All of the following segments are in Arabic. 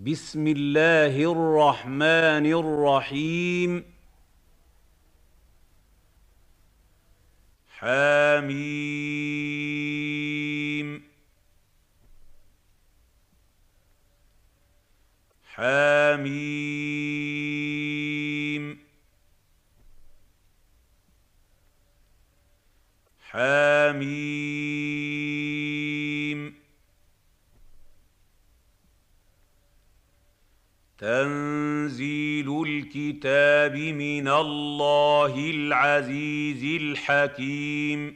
بسم الله الرحمن الرحيم حميم حميم حميم تنزيل الكتاب من الله العزيز الحكيم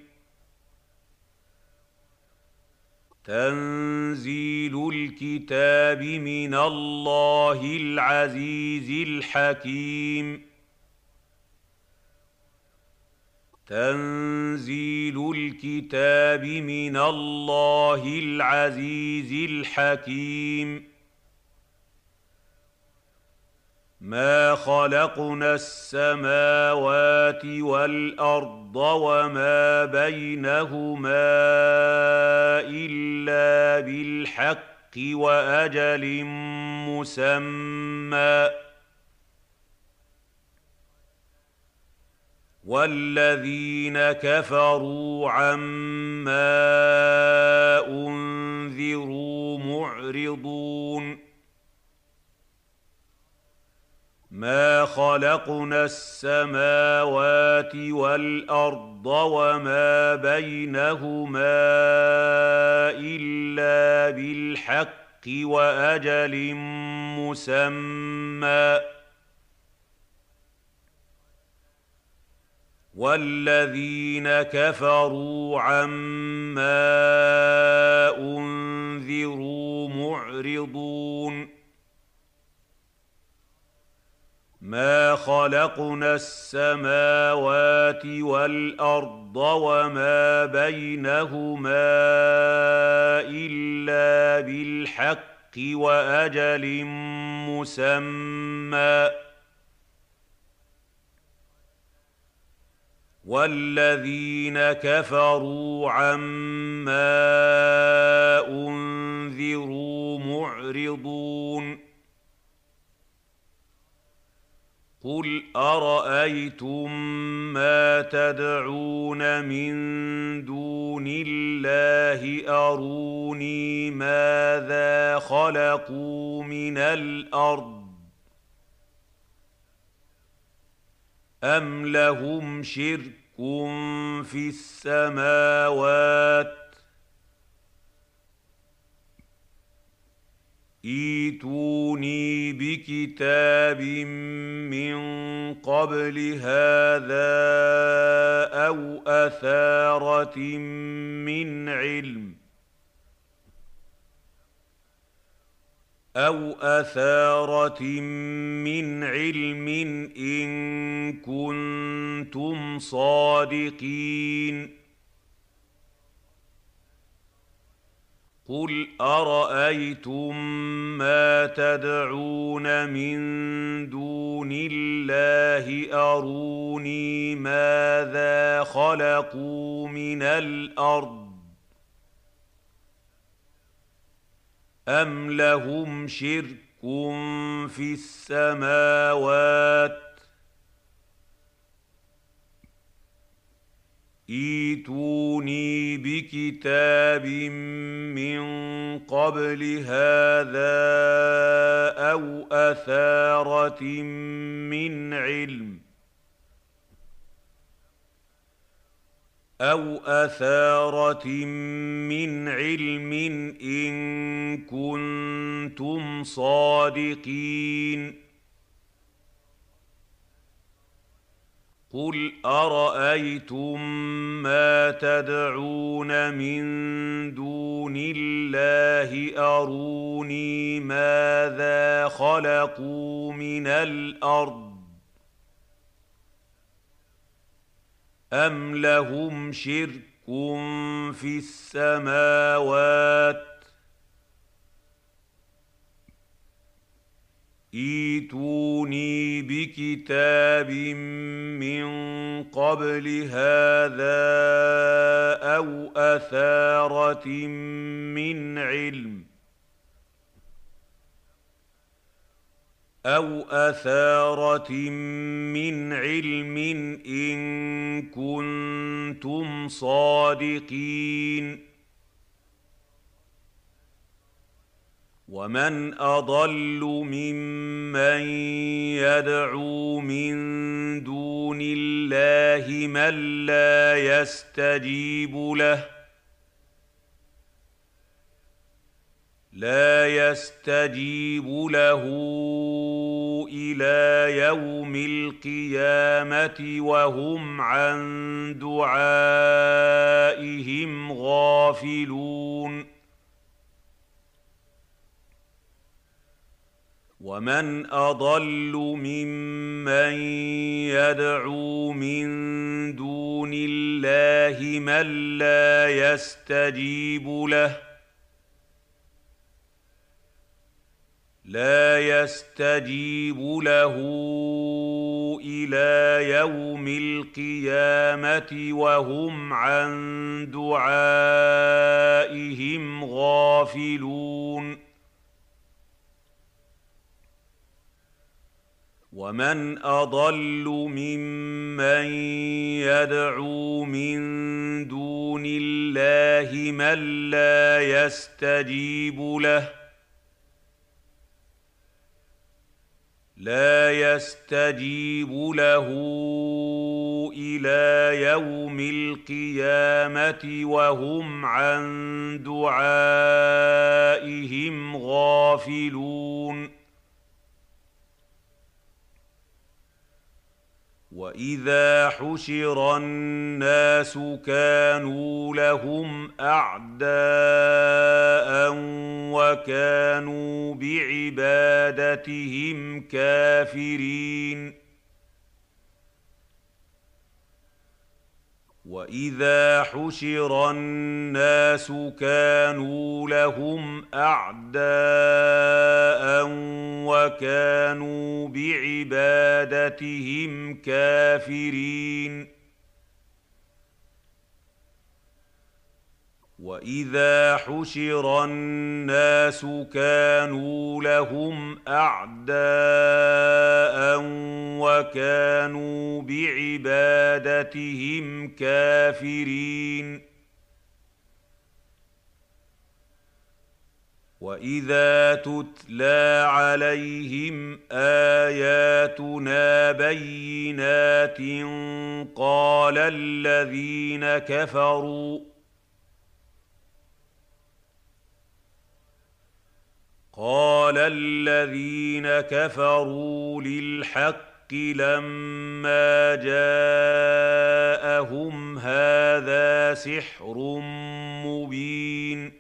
تنزيل الكتاب من الله العزيز الحكيم تنزيل الكتاب من الله العزيز الحكيم ما خلقنا السماوات والارض وما بينهما الا بالحق واجل مسمى والذين كفروا عما انذروا معرضون ما خلقنا السماوات والارض وما بينهما الا بالحق واجل مسمى والذين كفروا عما انذروا معرضون ما خلقنا السماوات والارض وما بينهما الا بالحق واجل مسمى والذين كفروا عما انذروا معرضون قل ارايتم ما تدعون من دون الله اروني ماذا خلقوا من الارض ام لهم شرك في السماوات ايتوني بكتاب من قبل هذا او اثاره من علم او اثاره من علم ان كنتم صادقين قل ارايتم ما تدعون من دون الله اروني ماذا خلقوا من الارض ام لهم شرك في السماوات ايتوني بكتاب من قبل هذا او اثاره من علم او اثاره من علم ان كنتم صادقين قل ارايتم ما تدعون من دون الله اروني ماذا خلقوا من الارض ام لهم شرك في السماوات ايتوني بكتاب من قبل هذا او اثاره من علم او اثاره من علم ان كنتم صادقين ومن اضل ممن يدعو من دون الله من لا يستجيب له لا يستجيب له الى يوم القيامه وهم عن دعائهم غافلون ومن اضل ممن يدعو من دون الله من لا يستجيب له لا يستجيب له الى يوم القيامه وهم عن دعائهم غافلون ومن اضل ممن يدعو من دون الله من لا يستجيب له لا يستجيب له الى يوم القيامه وهم عن دعائهم غافلون واذا حشر الناس كانوا لهم اعداء وكانوا بعبادتهم كافرين واذا حشر الناس كانوا لهم اعداء وكانوا بعبادتهم كافرين واذا حشر الناس كانوا لهم اعداء وكانوا بعبادتهم كافرين واذا تتلى عليهم اياتنا بينات قال الذين كفروا قال الذين كفروا للحق لما جاءهم هذا سحر مبين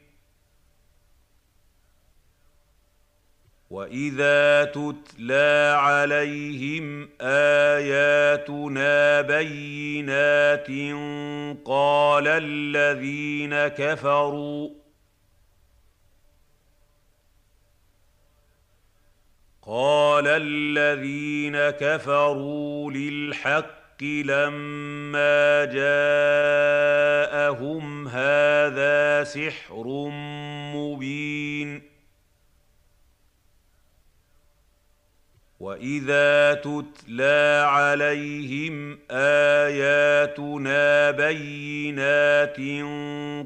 واذا تتلى عليهم اياتنا بينات قال الذين كفروا قال الذين كفروا للحق لما جاءهم هذا سحر مبين واذا تتلى عليهم اياتنا بينات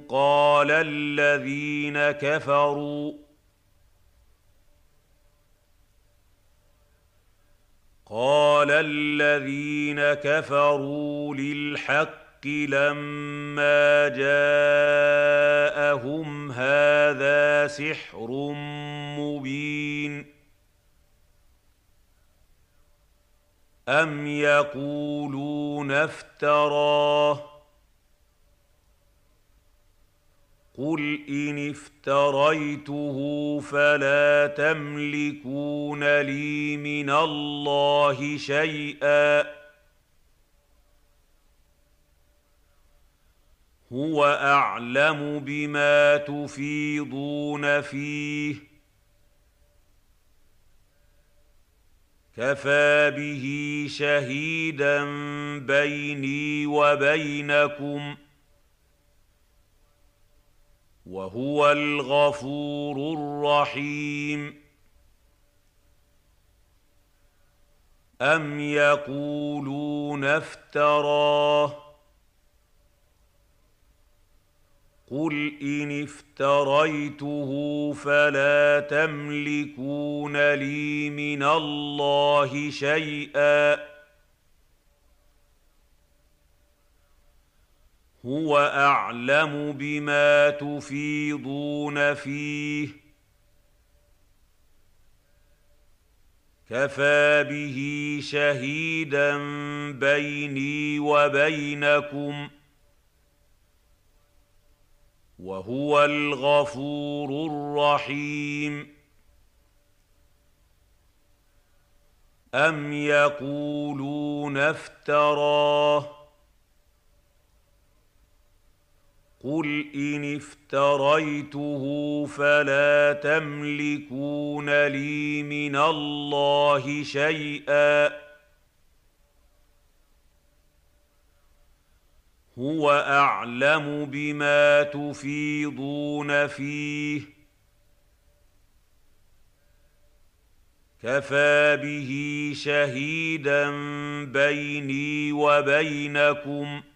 قال الذين كفروا قال الذين كفروا للحق لما جاءهم هذا سحر مبين ام يقولون افتراه قل ان افتريته فلا تملكون لي من الله شيئا هو اعلم بما تفيضون فيه كفى به شهيدا بيني وبينكم ۖ وهو الغفور الرحيم ام يقولون افتراه قل ان افتريته فلا تملكون لي من الله شيئا هو اعلم بما تفيضون فيه كفى به شهيدا بيني وبينكم وهو الغفور الرحيم ام يقولون افتراه قل ان افتريته فلا تملكون لي من الله شيئا هو اعلم بما تفيضون فيه كفى به شهيدا بيني وبينكم ۖ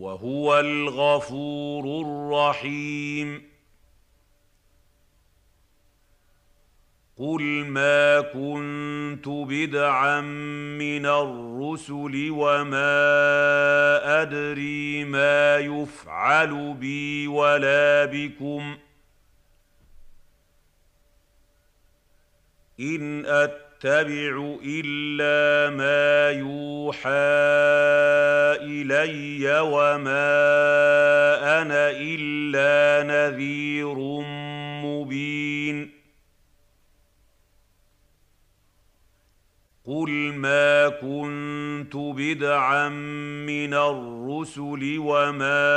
وهو الغفور الرحيم قل ما كنت بدعا من الرسل وما ادري ما يفعل بي ولا بكم ان أت اتبع الا ما يوحى الي وما انا الا نذير مبين قل ما كنت بدعا من الرسل وما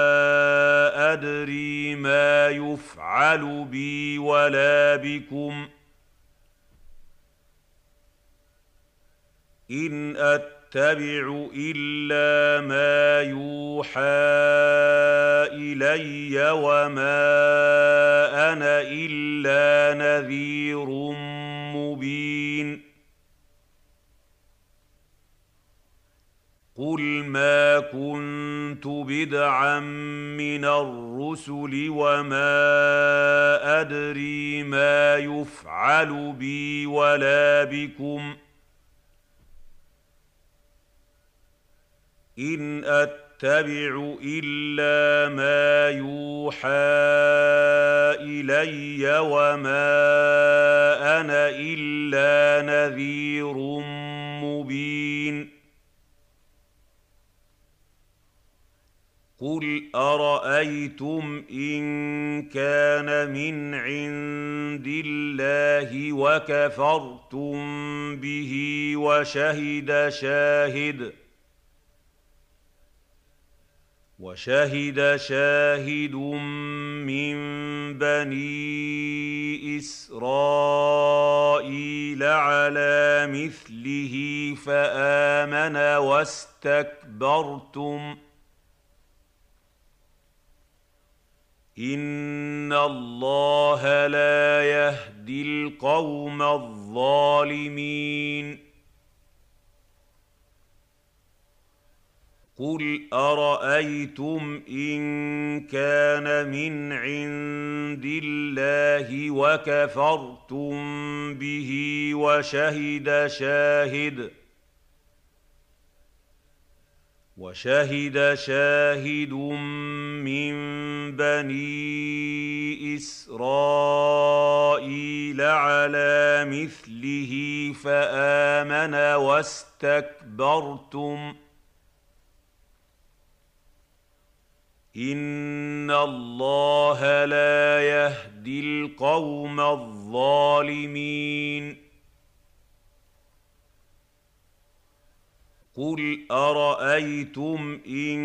ادري ما يفعل بي ولا بكم ۖ إن أتبع إلا ما يوحى إلي وما أنا إلا نذير مبين قل ما كنت بدعا من الرسل وما أدري ما يفعل بي ولا بكم ۖ إن أتبع إلا ما يوحى إلي وما أنا إلا نذير مبين قل أرأيتم إن كان من عند الله وكفرتم به وشهد شاهد ۖ وشهد شاهد من بني اسرائيل على مثله فامن واستكبرتم ان الله لا يهدي القوم الظالمين قل ارايتم ان كان من عند الله وكفرتم به وشهد شاهد وشهد شاهد من بني اسرائيل على مثله فامن واستكبرتم ۖ ان الله لا يهدي القوم الظالمين قل ارايتم ان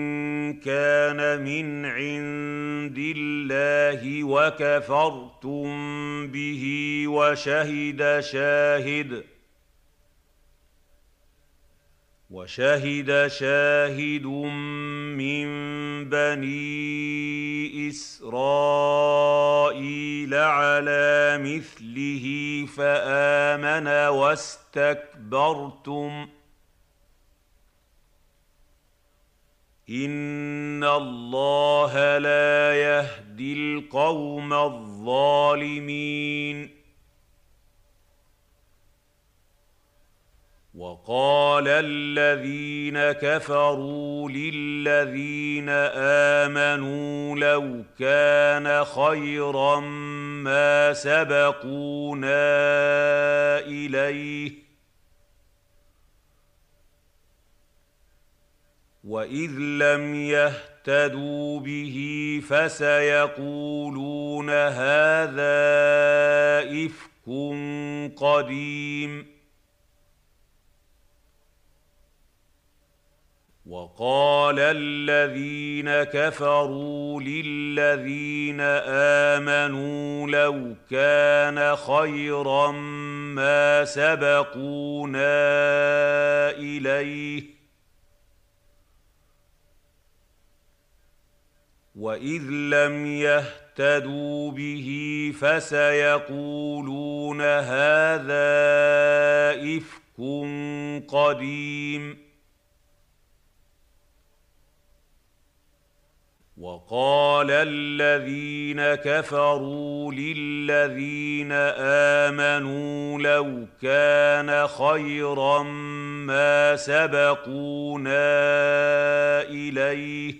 كان من عند الله وكفرتم به وشهد شاهد وشهد شاهد من بني اسرائيل على مثله فامن واستكبرتم ان الله لا يهدي القوم الظالمين وقال الذين كفروا للذين امنوا لو كان خيرا ما سبقونا اليه واذ لم يهتدوا به فسيقولون هذا افك قديم وقال الذين كفروا للذين امنوا لو كان خيرا ما سبقونا اليه واذ لم يهتدوا به فسيقولون هذا افك قديم وقال الذين كفروا للذين امنوا لو كان خيرا ما سبقونا اليه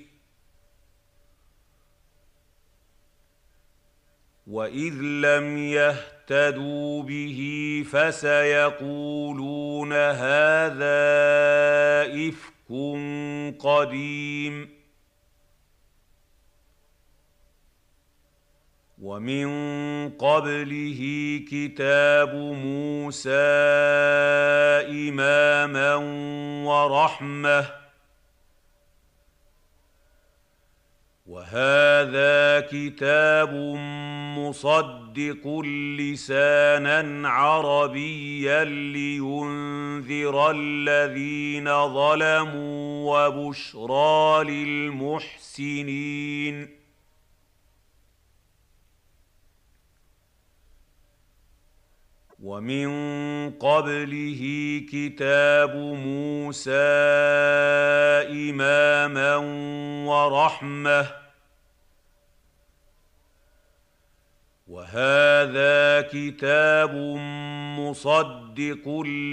واذ لم يهتدوا به فسيقولون هذا افك قديم ومن قبله كتاب موسى اماما ورحمه وهذا كتاب مصدق لسانا عربيا لينذر الذين ظلموا وبشرى للمحسنين ومن قبله كتاب موسى اماما ورحمه وهذا كتاب مصدق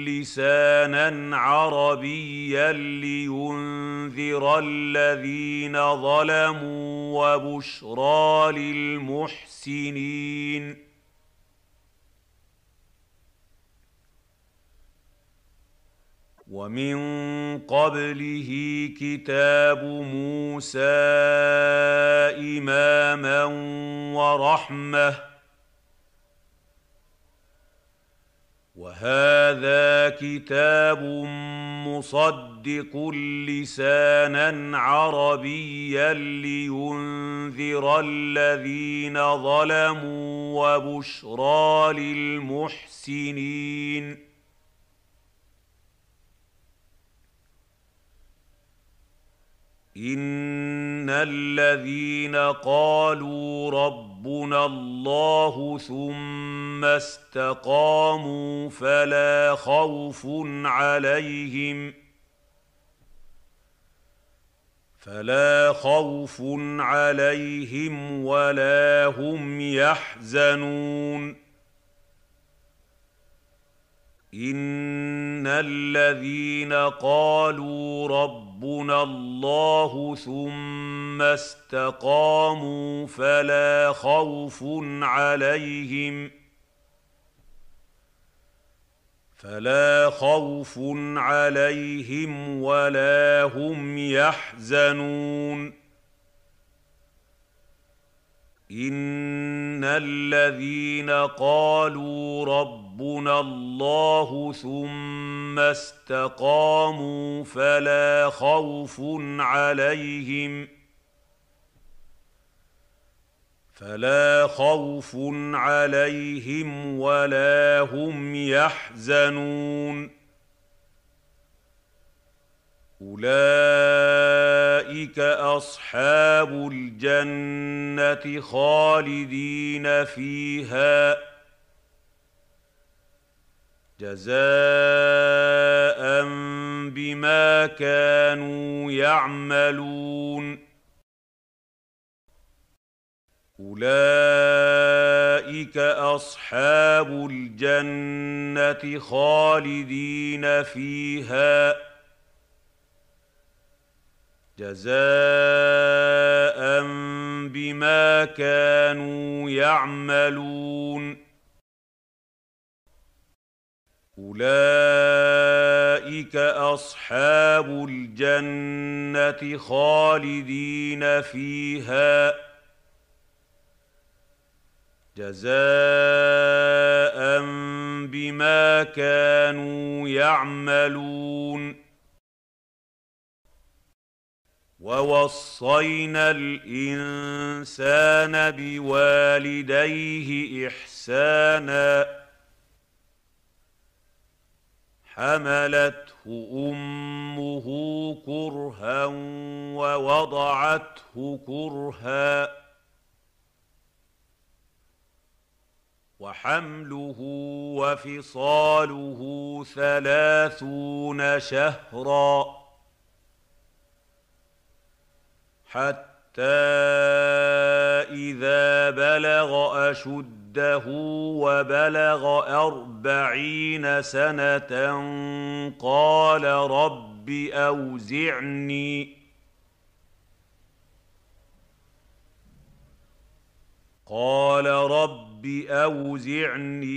لسانا عربيا لينذر الذين ظلموا وبشرى للمحسنين ومن قبله كتاب موسى اماما ورحمه وهذا كتاب مصدق لسانا عربيا لينذر الذين ظلموا وبشرى للمحسنين ان الذين قالوا ربنا الله ثم استقاموا فلا خوف عليهم فلا خوف عليهم ولا هم يحزنون ان الذين قالوا رب ربنا الله ثم استقاموا فلا خوف عليهم فلا خوف عليهم ولا هم يحزنون ان الذين قالوا رب ربنا الله ثم استقاموا فلا خوف عليهم فلا خوف عليهم ولا هم يحزنون اولئك اصحاب الجنه خالدين فيها جزاء بما كانوا يعملون اولئك اصحاب الجنه خالدين فيها جزاء بما كانوا يعملون اولئك اصحاب الجنه خالدين فيها جزاء بما كانوا يعملون ووصينا الانسان بوالديه احسانا حملته امه كرها ووضعته كرها وحمله وفصاله ثلاثون شهرا حتى اذا بلغ اشد وده وبلغ أربعين سنة قال رب أوزعني قال رب اوزعني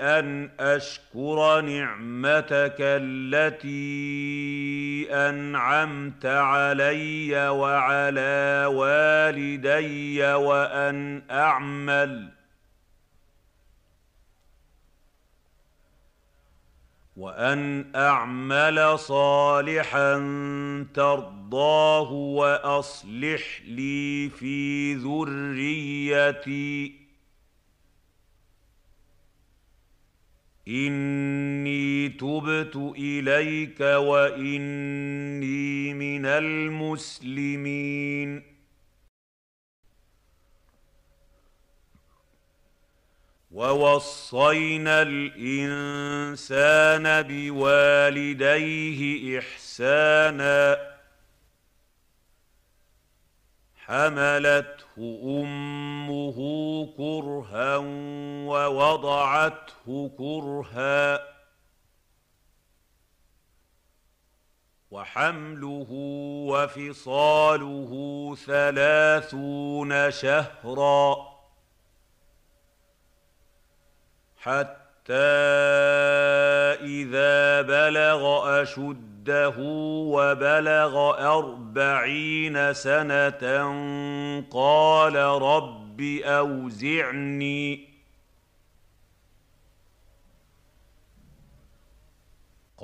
ان اشكر نعمتك التي انعمت علي وعلى والدي وان اعمل وان اعمل صالحا ترضاه واصلح لي في ذريتي اني تبت اليك واني من المسلمين ووصينا الانسان بوالديه احسانا حملته امه كرها ووضعته كرها وحمله وفصاله ثلاثون شهرا حتى اذا بلغ اشده وبلغ اربعين سنه قال رب اوزعني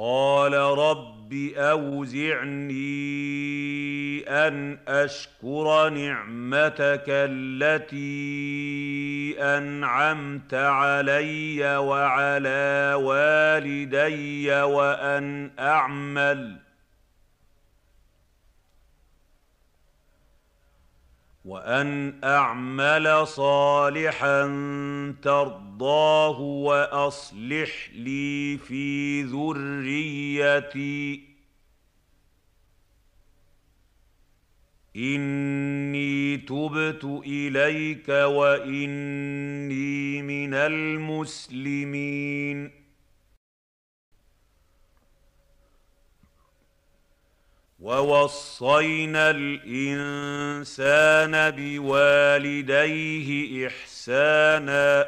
قال رب اوزعني ان اشكر نعمتك التي انعمت علي وعلى والدي وان اعمل وان اعمل صالحا ترضاه واصلح لي في ذريتي اني تبت اليك واني من المسلمين ووصينا الانسان بوالديه احسانا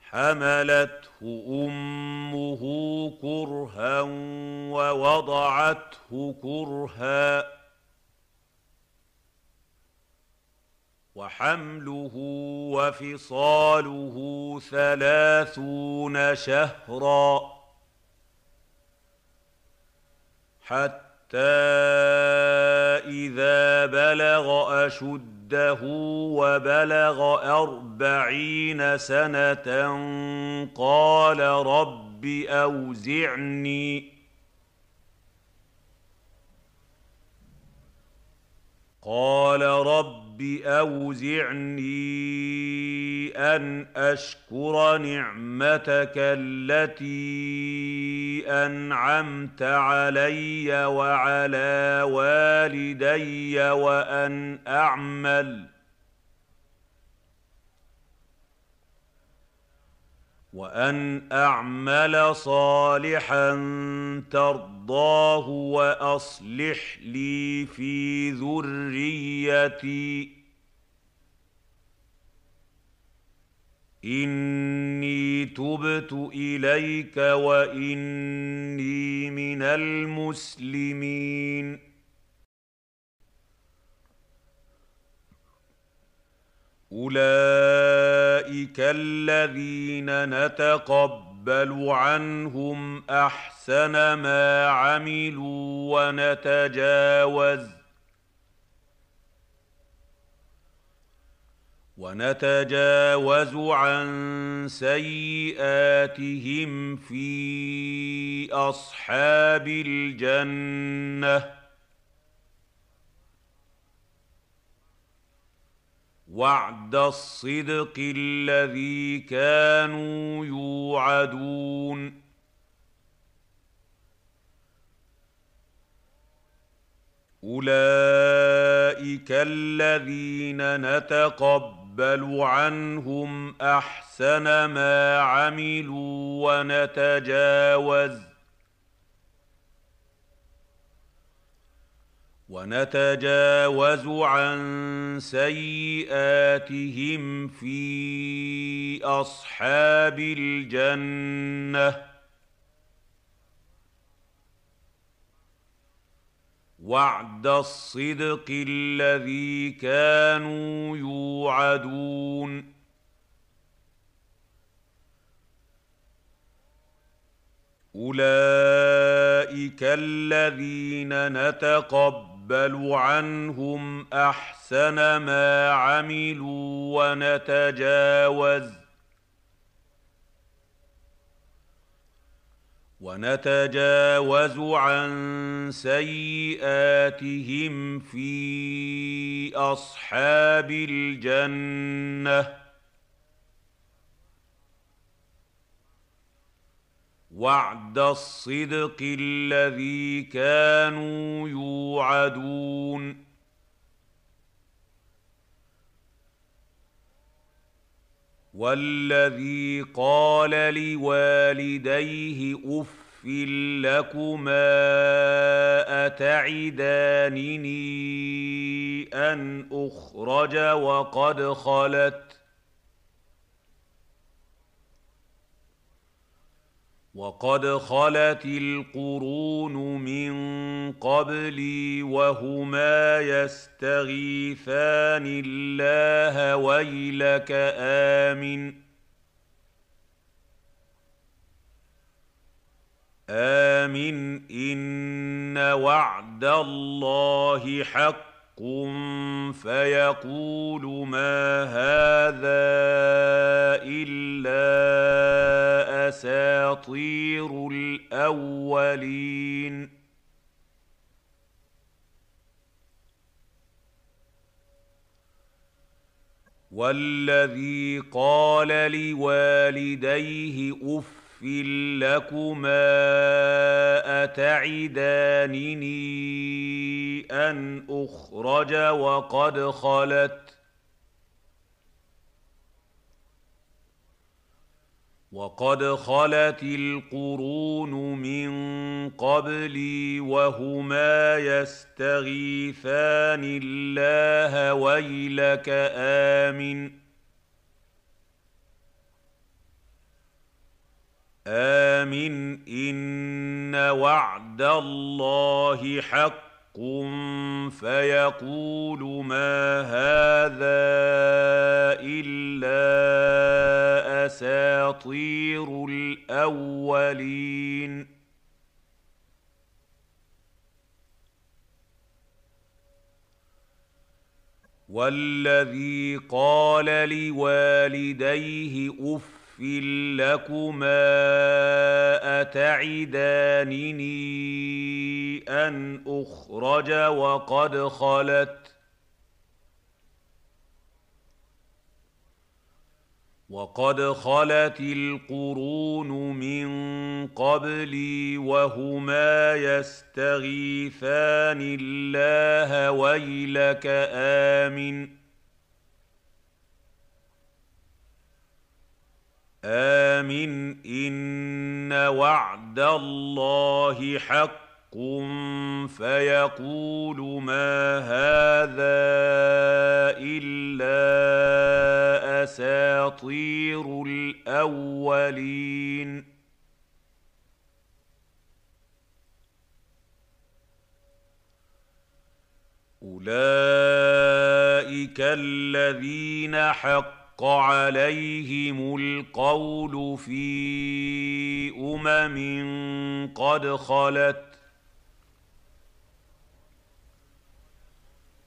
حملته امه كرها ووضعته كرها وحمله وفصاله ثلاثون شهرا حتى اذا بلغ اشده وبلغ اربعين سنه قال رب اوزعني قال رب رب اوزعني ان اشكر نعمتك التي انعمت علي وعلى والدي وان اعمل وان اعمل صالحا ترضى ارضاه واصلح لي في ذريتي اني تبت اليك واني من المسلمين اولئك الذين نتقبل نقبل عنهم احسن ما عملوا ونتجاوز ونتجاوز عن سيئاتهم في اصحاب الجنه وعد الصدق الذي كانوا يوعدون اولئك الذين نتقبل عنهم احسن ما عملوا ونتجاوز ونتجاوز عن سيئاتهم في اصحاب الجنه وعد الصدق الذي كانوا يوعدون اولئك الذين نتقبل نتقبل عنهم احسن ما عملوا ونتجاوز ونتجاوز عن سيئاتهم في اصحاب الجنه وعد الصدق الذي كانوا يوعدون والذي قال لوالديه اف لكما اتعدانني ان اخرج وقد خلت وقد خلت القرون من قبلي وهما يستغيثان الله ويلك امن امن ان وعد الله حق حق فيقول ما هذا الا اساطير الاولين والذي قال لوالديه اف أُفٍّ لَكُمَا أَتَعِدَانِنِي أَنْ أُخْرَجَ وَقَدْ خَلَتْ وَقَدْ خَلَتِ الْقُرُونُ مِنْ قَبْلِي وَهُمَا يَسْتَغِيثَانِ اللَّهَ وَيْلَكَ آمِنَ آمِنْ إِنَّ وَعْدَ اللَّهِ حَقٌّ فَيَقُولُ مَا هَذَا إِلَّا أَسَاطِيرُ الْأَوَّلِينَ وَالَّذِي قَالَ لِوَالِدَيْهِ أُفٍّ أُفٍّ لَكُمَا أَتَعِدَانِنِي أَنْ أُخْرَجَ وَقَدْ خَلَتْ وَقَدْ خَلَتِ الْقُرُونُ مِنْ قَبْلِي وَهُمَا يَسْتَغِيثَانِ اللَّهَ وَيْلَكَ آمِنْ ۗ آمِنْ إِنَّ وَعْدَ اللَّهِ حَقٌّ فَيَقُولُ مَا هَذَا إِلَّا أَسَاطِيرُ الْأَوَّلِينَ أُولَئِكَ الَّذِينَ حَقٌّ حق عليهم القول في امم قد خلت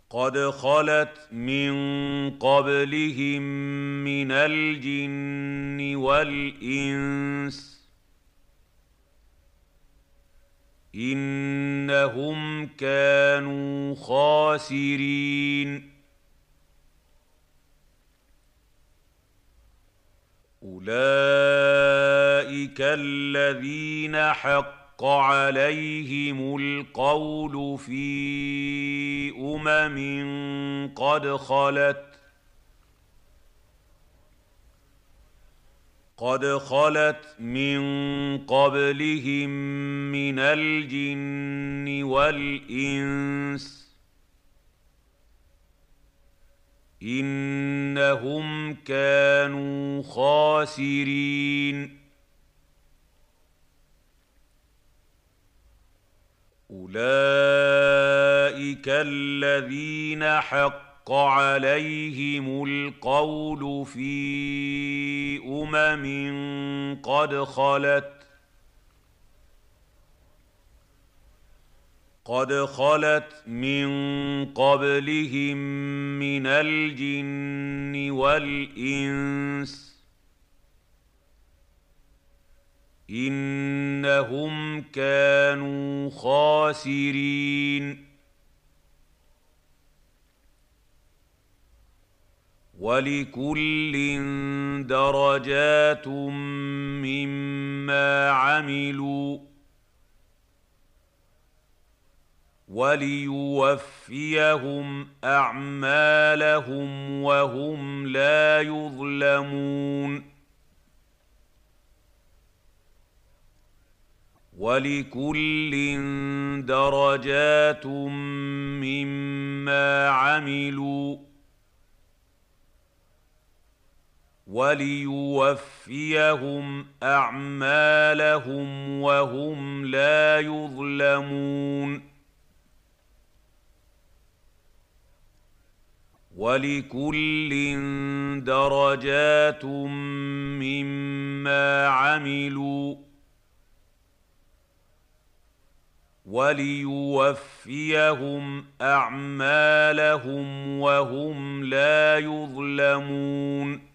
قد خلت من قبلهم من الجن والانس انهم كانوا خاسرين اولئك الذين حق عليهم القول في امم قد خلت قد خلت من قبلهم من الجن والانس انهم كانوا خاسرين اولئك الذين حق عليهم القول في امم قد خلت قد خلت من قبلهم من الجن والانس انهم كانوا خاسرين ولكل درجات مما عملوا وليوفيهم اعمالهم وهم لا يظلمون ولكل درجات مما عملوا وليوفيهم اعمالهم وهم لا يظلمون ولكل درجات مما عملوا وليوفيهم اعمالهم وهم لا يظلمون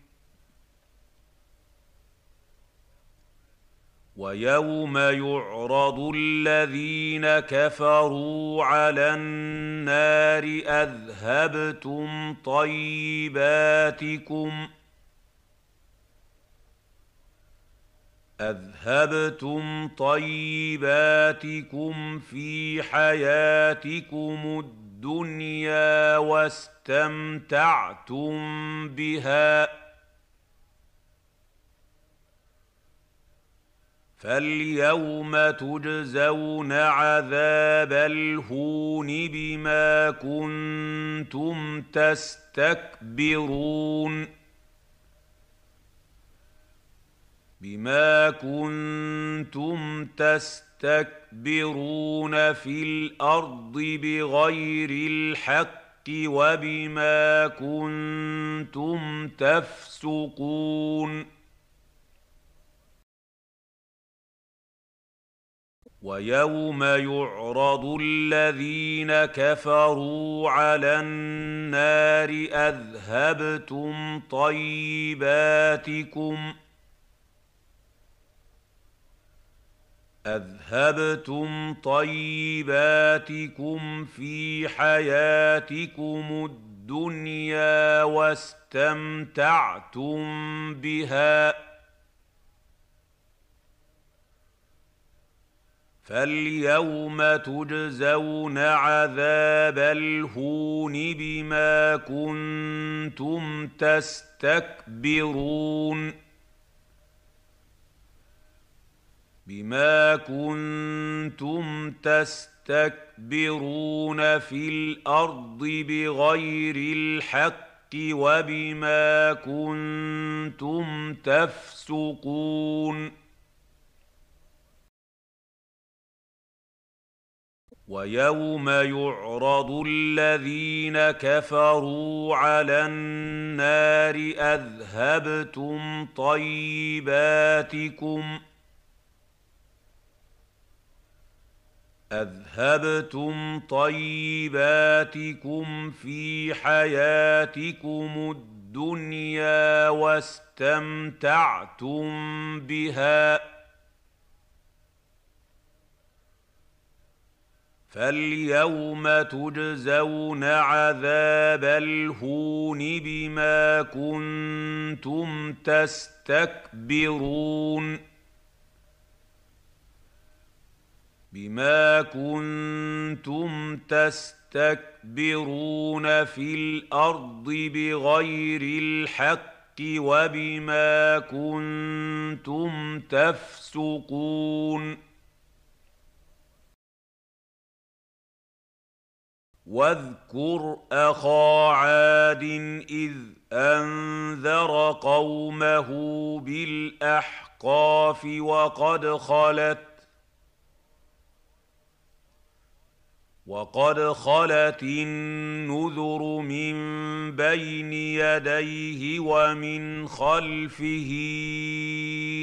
ويوم يعرض الذين كفروا على النار اذهبتم طيباتكم اذهبتم طيباتكم في حياتكم الدنيا واستمتعتم بها فاليوم تجزون عذاب الهون بما كنتم تستكبرون بما كنتم تستكبرون في الارض بغير الحق وبما كنتم تفسقون ويوم يعرض الذين كفروا على النار اذهبتم طيباتكم اذهبتم طيباتكم في حياتكم الدنيا واستمتعتم بها فاليوم تجزون عذاب الهون بما كنتم تستكبرون بما كنتم تستكبرون في الارض بغير الحق وبما كنتم تفسقون ويوم يعرض الذين كفروا على النار اذهبتم طيباتكم اذهبتم طيباتكم في حياتكم الدنيا واستمتعتم بها فاليوم تجزون عذاب الهون بما كنتم تستكبرون بما كنتم تستكبرون في الارض بغير الحق وبما كنتم تفسقون واذكر اخا عاد اذ انذر قومه بالاحقاف وقد خلت وقد خلت النذر من بين يديه ومن خلفه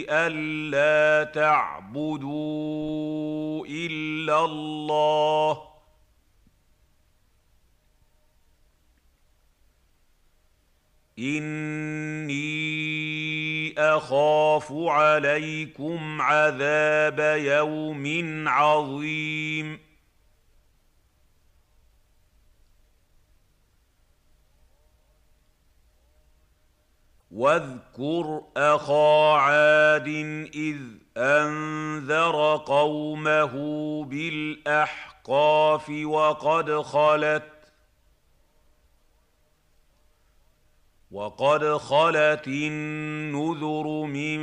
الا تعبدوا الا الله اني اخاف عليكم عذاب يوم عظيم واذكر اخا عاد اذ انذر قومه بالاحقاف وقد خلت وقد خلت النذر من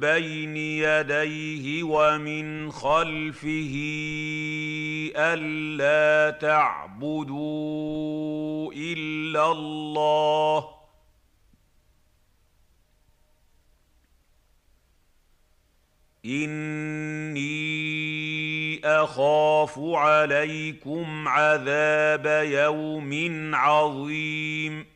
بين يديه ومن خلفه الا تعبدوا الا الله اني اخاف عليكم عذاب يوم عظيم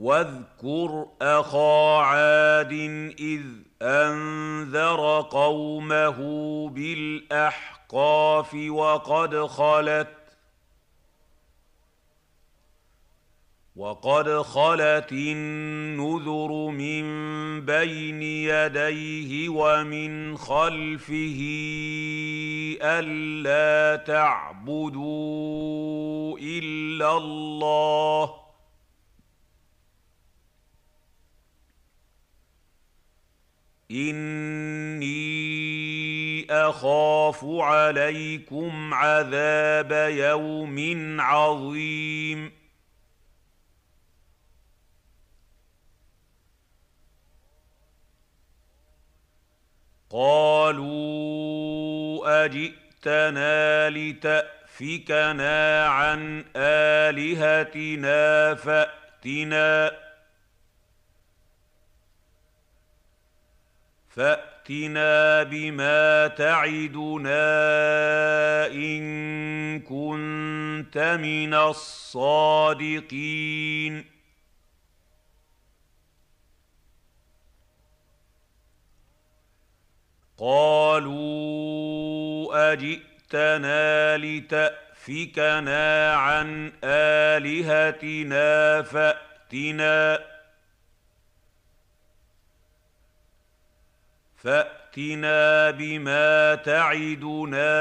واذكر اخا عاد اذ انذر قومه بالاحقاف وقد خلت وقد خلت النذر من بين يديه ومن خلفه الا تعبدوا الا الله اني اخاف عليكم عذاب يوم عظيم قالوا اجئتنا لتافكنا عن الهتنا فاتنا فاتنا بما تعدنا ان كنت من الصادقين قالوا اجئتنا لتافكنا عن الهتنا فاتنا فاتنا بما تعدنا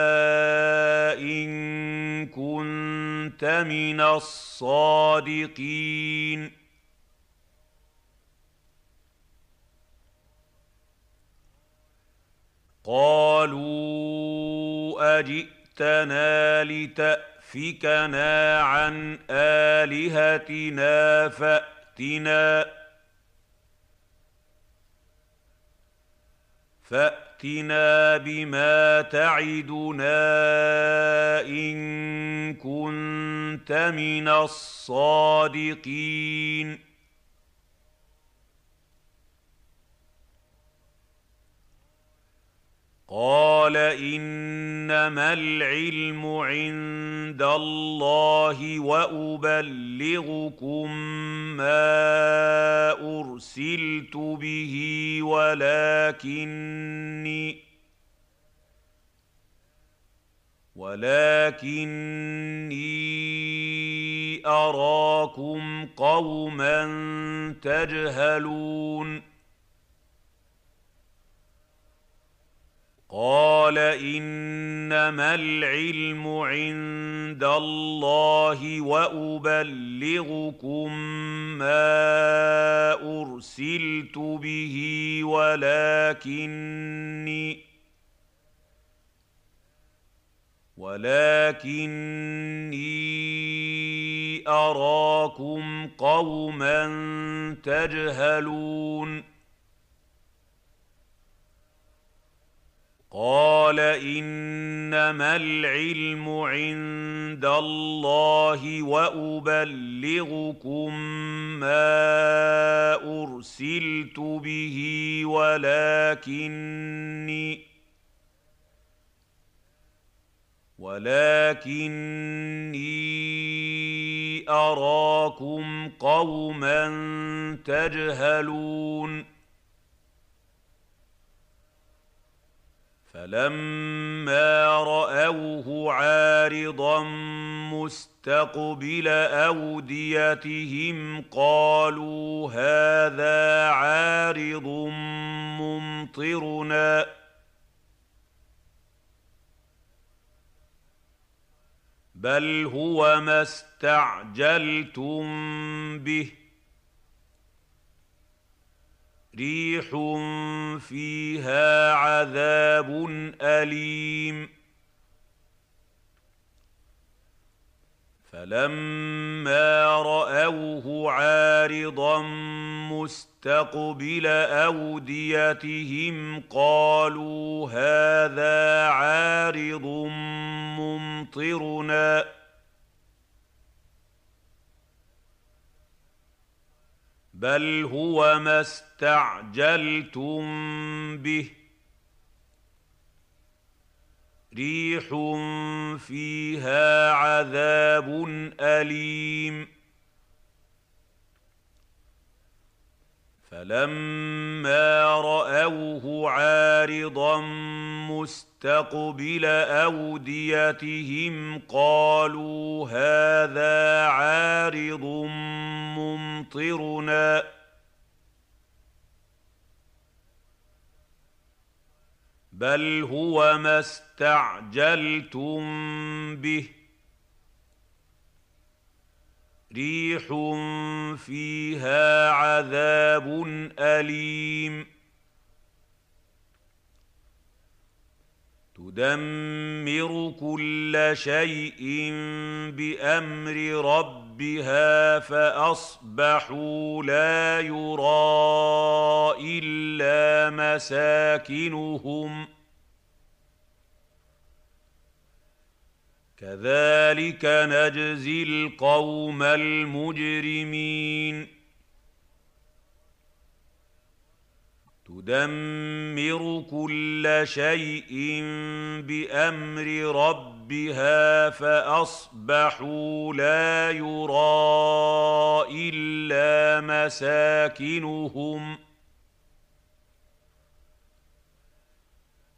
ان كنت من الصادقين قالوا اجئتنا لتافكنا عن الهتنا فاتنا فاتنا بما تعدنا ان كنت من الصادقين قال انما العلم عند الله وابلغكم ما ارسلت به ولكني ولكني اراكم قوما تجهلون قال انما العلم عند الله وابلغكم ما ارسلت به ولكني ولكني اراكم قوما تجهلون قال انما العلم عند الله وابلغكم ما ارسلت به ولكني ولكني اراكم قوما تجهلون فلما راوه عارضا مستقبل اوديتهم قالوا هذا عارض ممطرنا بل هو ما استعجلتم به ريح فيها عذاب اليم فلما راوه عارضا مستقبل اوديتهم قالوا هذا عارض ممطرنا بل هو ما استعجلتم به ريح فيها عذاب اليم فلما راوه عارضا مستقبل اوديتهم قالوا هذا عارض ممطرنا بل هو ما استعجلتم به ريح فيها عذاب اليم تدمر كل شيء بامر ربها فاصبحوا لا يرى الا مساكنهم كذلك نجزي القوم المجرمين تدمر كل شيء بامر ربها فاصبحوا لا يرى الا مساكنهم ۖ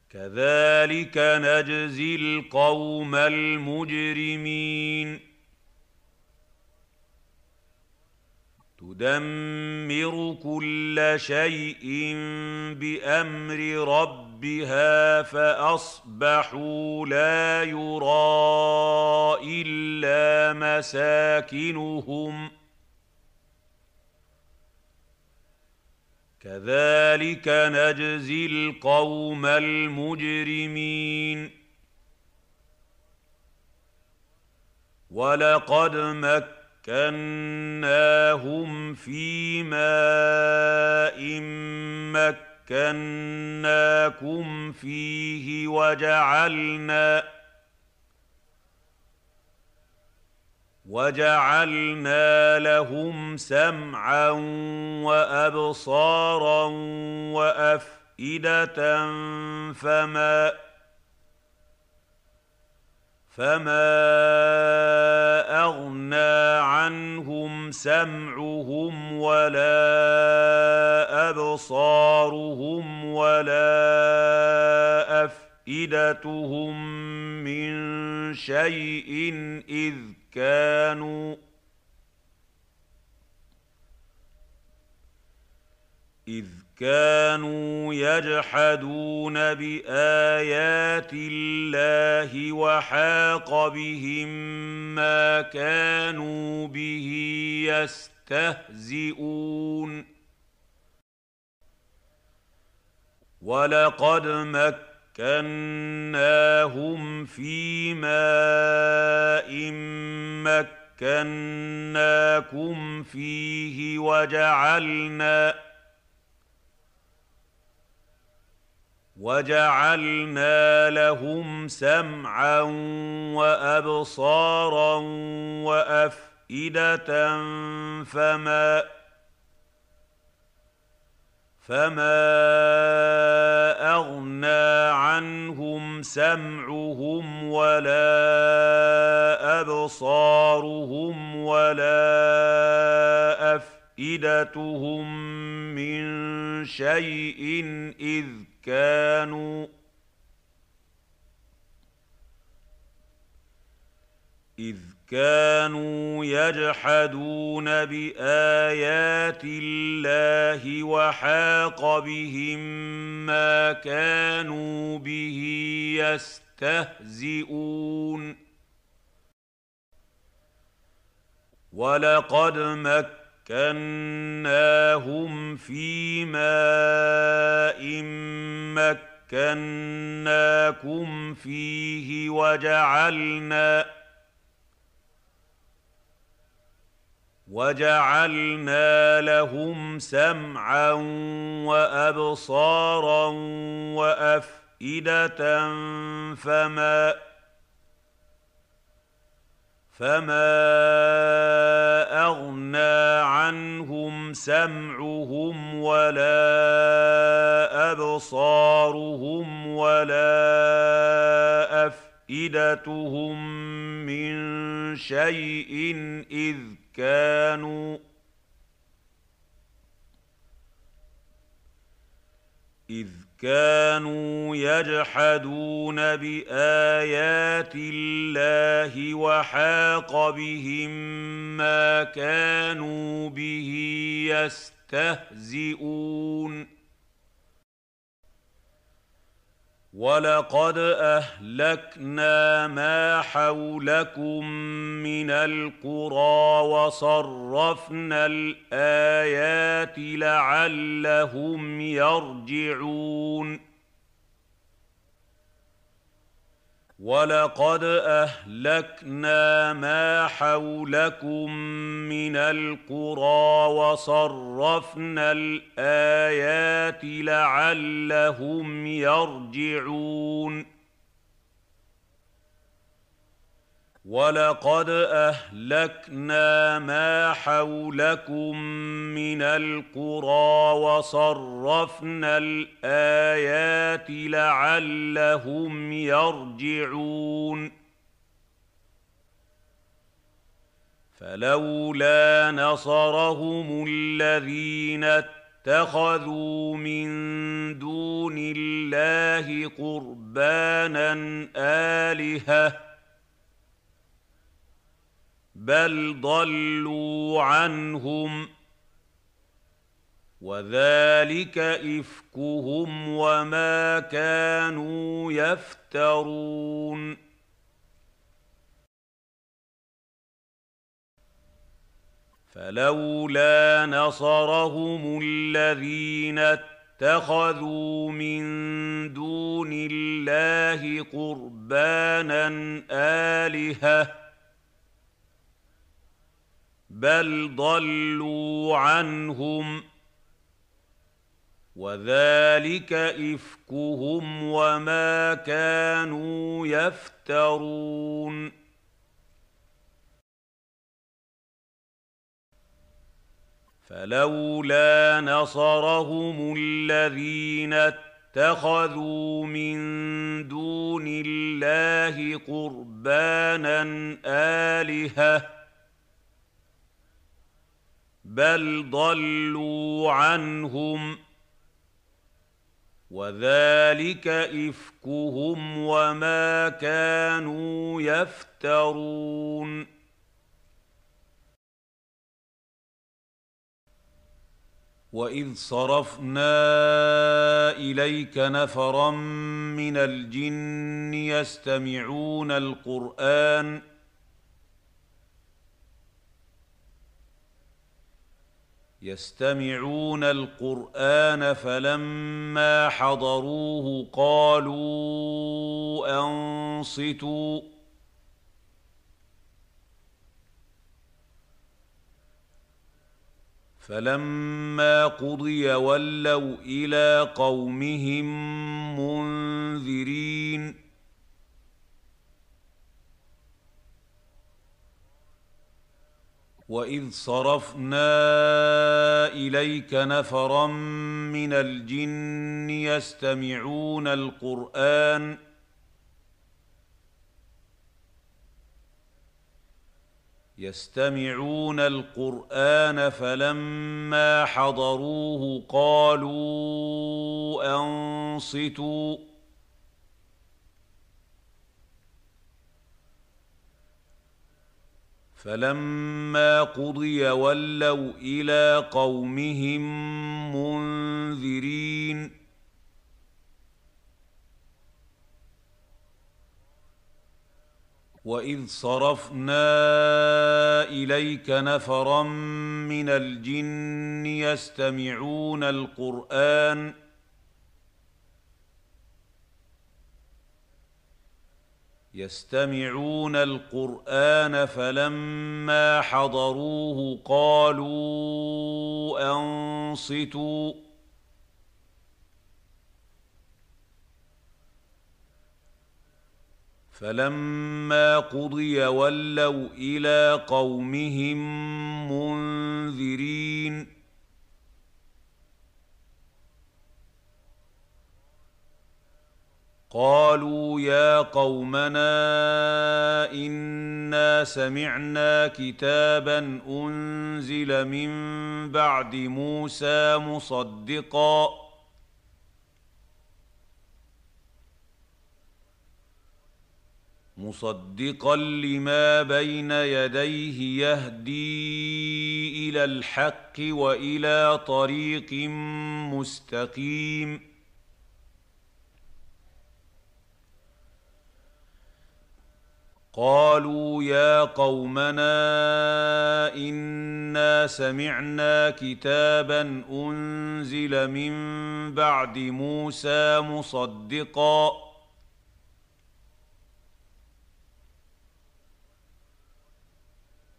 كذلك نجزي القوم المجرمين تدمر كل شيء بامر ربها فاصبحوا لا يرى الا مساكنهم ۖ كذلك نجزي القوم المجرمين ولقد مكناهم في ماء مكناكم فيه وجعلنا وجعلنا لهم سمعا وابصارا وافئده فما فما اغنى عنهم سمعهم ولا ابصارهم ولا افئدتهم من شيء اذ كانوا إذ كانوا يجحدون بآيات الله وحاق بهم ما كانوا به يستهزئون ولقد مكنوا مكناهم في ماء مكناكم فيه وجعلنا وجعلنا لهم سمعا وابصارا وافئده فما فما اغنى عنهم سمعهم ولا ابصارهم ولا افئدتهم من شيء اذ كانوا إذ كانوا يجحدون بايات الله وحاق بهم ما كانوا به يستهزئون ولقد مكناهم في ماء مكناكم فيه وجعلنا وجعلنا لهم سمعا وابصارا وافئده فما فما اغنى عنهم سمعهم ولا ابصارهم ولا افئده أفئدتهم من شيء إذ كانوا إذ كانوا يجحدون بآيات الله وحاق بهم ما كانوا به يستهزئون ولقد اهلكنا ما حولكم من القرى وصرفنا الايات لعلهم يرجعون ولقد اهلكنا ما حولكم من القرى وصرفنا الايات لعلهم يرجعون ولقد اهلكنا ما حولكم من القرى وصرفنا الايات لعلهم يرجعون فلولا نصرهم الذين اتخذوا من دون الله قربانا الهه بل ضلوا عنهم وذلك افكهم وما كانوا يفترون فلولا نصرهم الذين اتخذوا من دون الله قربانا الهه بل ضلوا عنهم وذلك افكهم وما كانوا يفترون فلولا نصرهم الذين اتخذوا من دون الله قربانا الهه بل ضلوا عنهم وذلك افكهم وما كانوا يفترون واذ صرفنا اليك نفرا من الجن يستمعون القران يستمعون القران فلما حضروه قالوا انصتوا فلما قضي ولوا الى قومهم منذرين واذ صرفنا اليك نفرا من الجن يستمعون القران يستمعون القران فلما حضروه قالوا انصتوا فلما قضي ولوا الى قومهم منذرين واذ صرفنا اليك نفرا من الجن يستمعون القران يستمعون القران فلما حضروه قالوا انصتوا فلما قضي ولوا الى قومهم منذرين قالوا يا قومنا انا سمعنا كتابا انزل من بعد موسى مصدقا مصدقا لما بين يديه يهدي الى الحق والى طريق مستقيم قالوا يا قومنا انا سمعنا كتابا انزل من بعد موسى مصدقا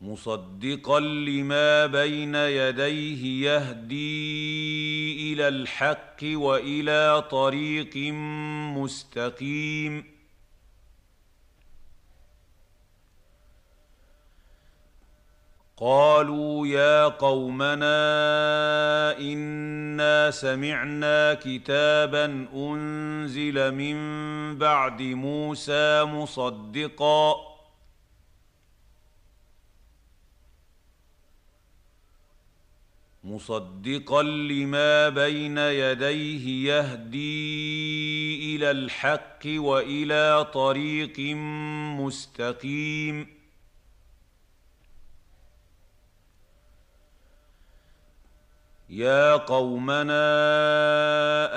مصدقا لما بين يديه يهدي الى الحق والى طريق مستقيم قالوا يا قومنا انا سمعنا كتابا انزل من بعد موسى مصدقا مصدقا لما بين يديه يهدي الى الحق والى طريق مستقيم يا قومنا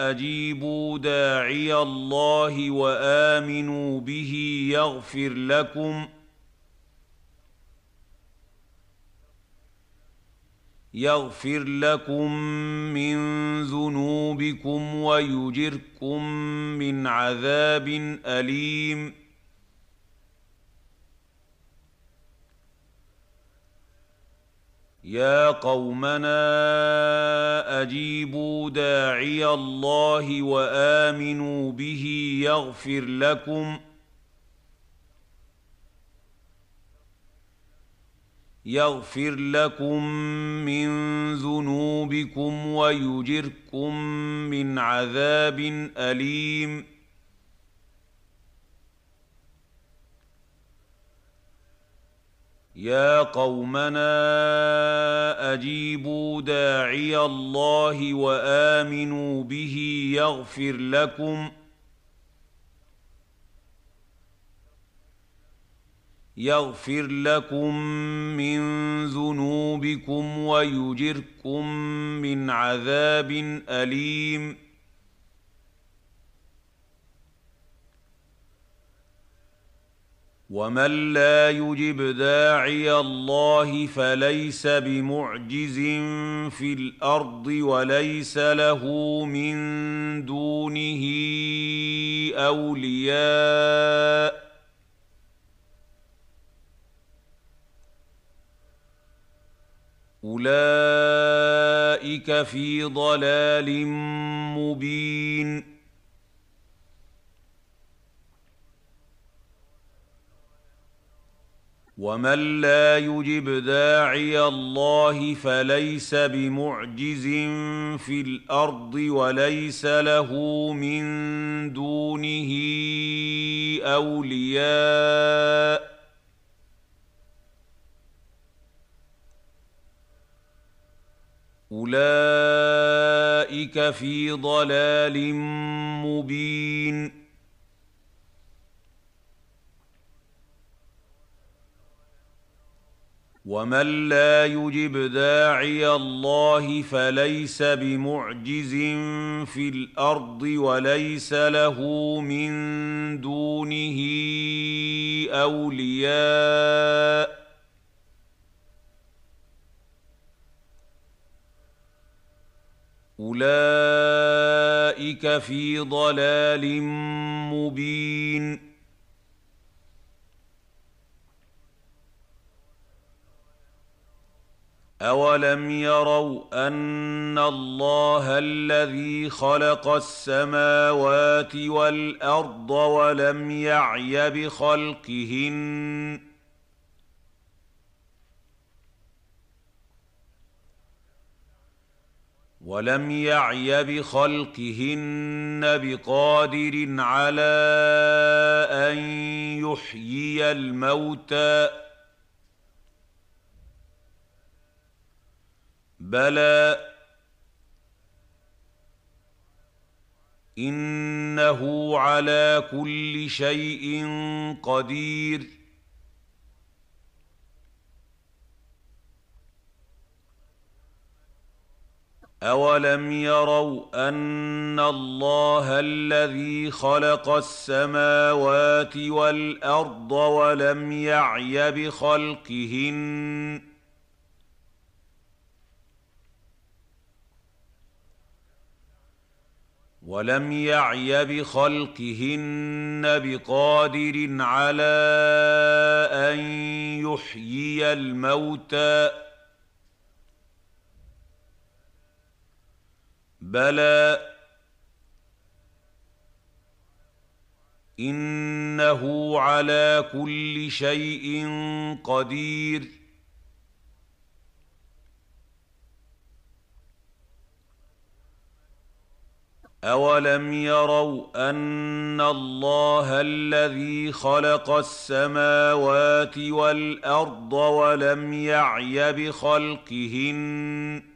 اجيبوا داعي الله وامنوا به يغفر لكم يغفر لكم من ذنوبكم ويجركم من عذاب اليم يا قومنا اجيبوا داعي الله وامنوا به يغفر لكم يغفر لكم من ذنوبكم ويجركم من عذاب اليم يا قومنا اجيبوا داعي الله وامنوا به يغفر لكم يغفر لكم من ذنوبكم ويجركم من عذاب اليم ومن لا يجب داعي الله فليس بمعجز في الارض وليس له من دونه اولياء اولئك في ضلال مبين ومن لا يجب داعي الله فليس بمعجز في الارض وليس له من دونه اولياء اولئك في ضلال مبين ومن لا يجب داعي الله فليس بمعجز في الارض وليس له من دونه اولياء اولئك في ضلال مبين أولم يروا أن الله الذي خلق السماوات والأرض ولم يعي بخلقهن ولم يعي بخلقهن بقادر على أن يحيي الموتى بلى انه على كل شيء قدير اولم يروا ان الله الذي خلق السماوات والارض ولم يعي بخلقهن ولم يعي بخلقهن بقادر على ان يحيي الموتى بلى انه على كل شيء قدير أَوَلَمْ يَرَوْا أَنَّ اللَّهَ الَّذِي خَلَقَ السَّمَاوَاتِ وَالْأَرْضَ وَلَمْ يَعْيَ بِخَلْقِهِنَّ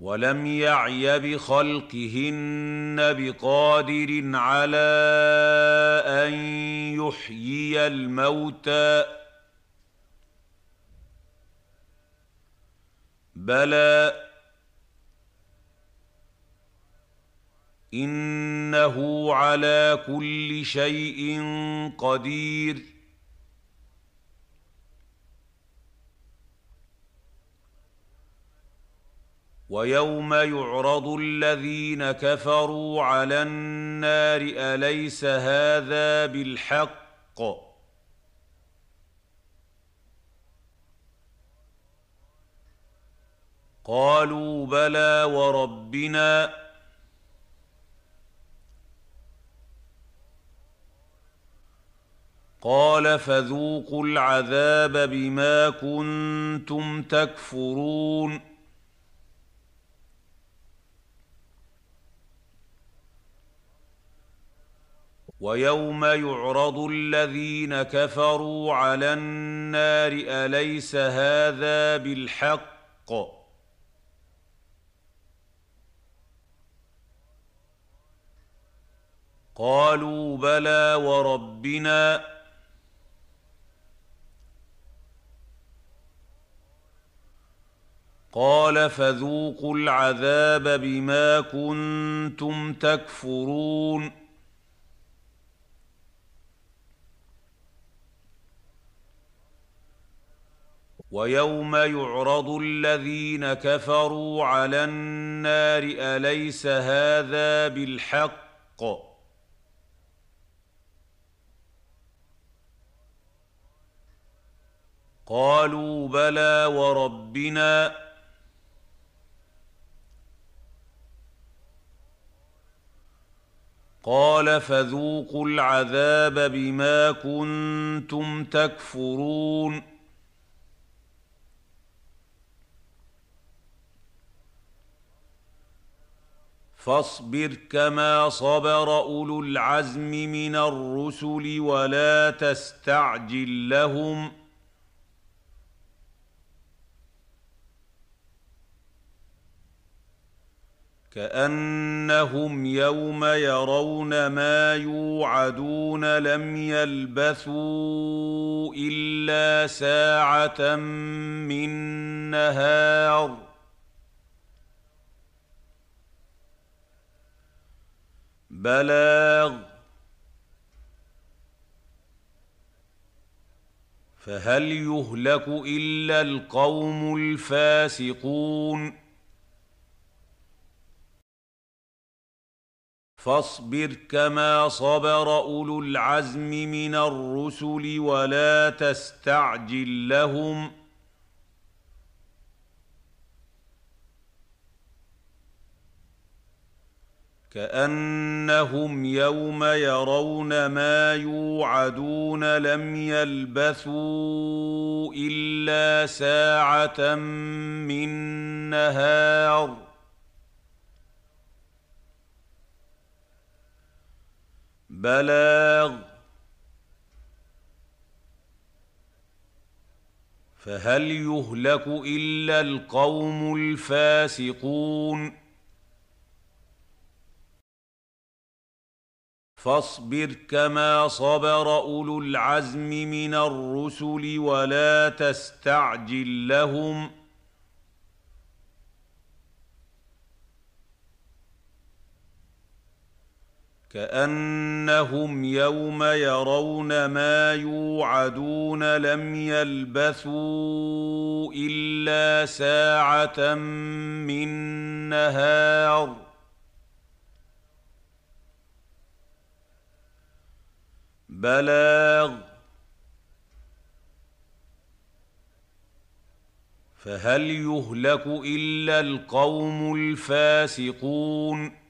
ولم يعي بخلقهن بقادر على ان يحيي الموتى بلى انه على كل شيء قدير ويوم يعرض الذين كفروا على النار اليس هذا بالحق قالوا بلى وربنا قال فذوقوا العذاب بما كنتم تكفرون ويوم يعرض الذين كفروا على النار اليس هذا بالحق قالوا بلى وربنا قال فذوقوا العذاب بما كنتم تكفرون ويوم يعرض الذين كفروا على النار اليس هذا بالحق قالوا بلى وربنا قال فذوقوا العذاب بما كنتم تكفرون فاصبر كما صبر اولو العزم من الرسل ولا تستعجل لهم ۖ كانهم يوم يرون ما يوعدون لم يلبثوا الا ساعه من نهار بلاغ فهل يهلك الا القوم الفاسقون فاصبر كما صبر اولو العزم من الرسل ولا تستعجل لهم كانهم يوم يرون ما يوعدون لم يلبثوا الا ساعه من نهار بلاغ فهل يهلك الا القوم الفاسقون فاصبر كما صبر اولو العزم من الرسل ولا تستعجل لهم ۖ كانهم يوم يرون ما يوعدون لم يلبثوا الا ساعه من نهار بلاغ فهل يهلك الا القوم الفاسقون